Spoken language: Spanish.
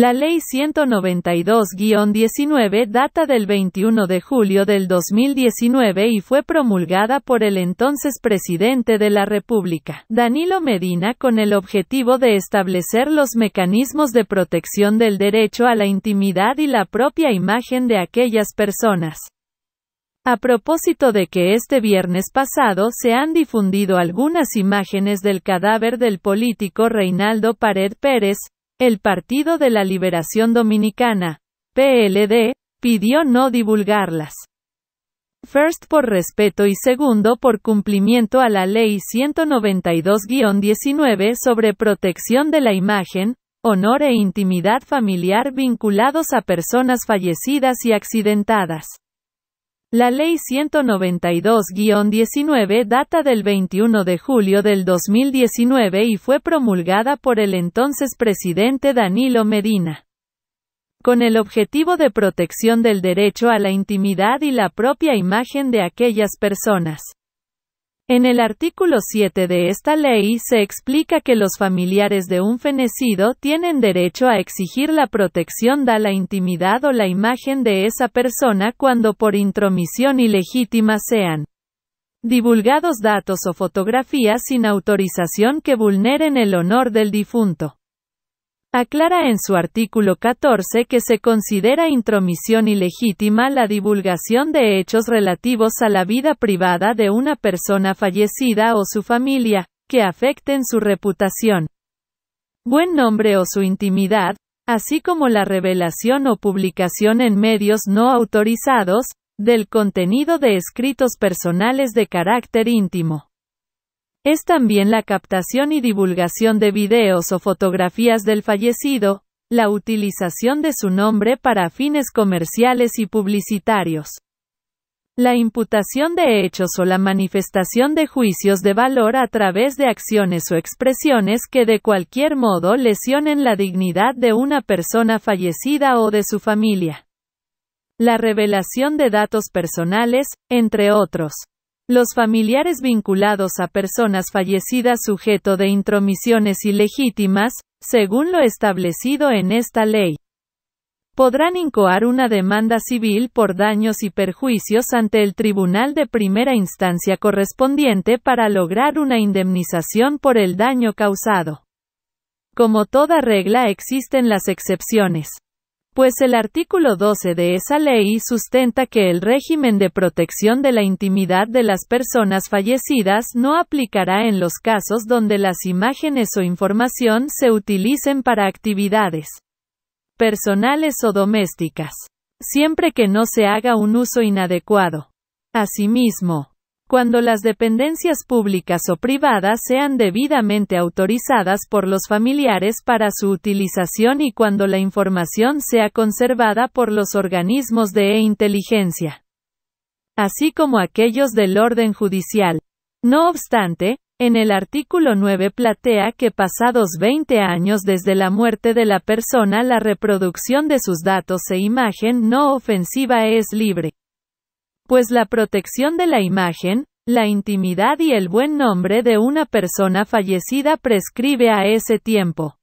La Ley 192-19 data del 21 de julio del 2019 y fue promulgada por el entonces presidente de la República, Danilo Medina, con el objetivo de establecer los mecanismos de protección del derecho a la intimidad y la propia imagen de aquellas personas. A propósito de que este viernes pasado se han difundido algunas imágenes del cadáver del político Reinaldo Pared Pérez, el Partido de la Liberación Dominicana, PLD, pidió no divulgarlas. First por respeto y segundo por cumplimiento a la Ley 192-19 sobre protección de la imagen, honor e intimidad familiar vinculados a personas fallecidas y accidentadas. La Ley 192-19 data del 21 de julio del 2019 y fue promulgada por el entonces presidente Danilo Medina. Con el objetivo de protección del derecho a la intimidad y la propia imagen de aquellas personas. En el artículo 7 de esta ley se explica que los familiares de un fenecido tienen derecho a exigir la protección da la intimidad o la imagen de esa persona cuando por intromisión ilegítima sean divulgados datos o fotografías sin autorización que vulneren el honor del difunto. Aclara en su artículo 14 que se considera intromisión ilegítima la divulgación de hechos relativos a la vida privada de una persona fallecida o su familia, que afecten su reputación, buen nombre o su intimidad, así como la revelación o publicación en medios no autorizados, del contenido de escritos personales de carácter íntimo. Es también la captación y divulgación de videos o fotografías del fallecido, la utilización de su nombre para fines comerciales y publicitarios. La imputación de hechos o la manifestación de juicios de valor a través de acciones o expresiones que de cualquier modo lesionen la dignidad de una persona fallecida o de su familia. La revelación de datos personales, entre otros. Los familiares vinculados a personas fallecidas sujeto de intromisiones ilegítimas, según lo establecido en esta ley, podrán incoar una demanda civil por daños y perjuicios ante el tribunal de primera instancia correspondiente para lograr una indemnización por el daño causado. Como toda regla existen las excepciones pues el artículo 12 de esa ley sustenta que el régimen de protección de la intimidad de las personas fallecidas no aplicará en los casos donde las imágenes o información se utilicen para actividades personales o domésticas, siempre que no se haga un uso inadecuado. Asimismo, cuando las dependencias públicas o privadas sean debidamente autorizadas por los familiares para su utilización y cuando la información sea conservada por los organismos de inteligencia, así como aquellos del orden judicial. No obstante, en el artículo 9 platea que pasados 20 años desde la muerte de la persona la reproducción de sus datos e imagen no ofensiva es libre pues la protección de la imagen, la intimidad y el buen nombre de una persona fallecida prescribe a ese tiempo.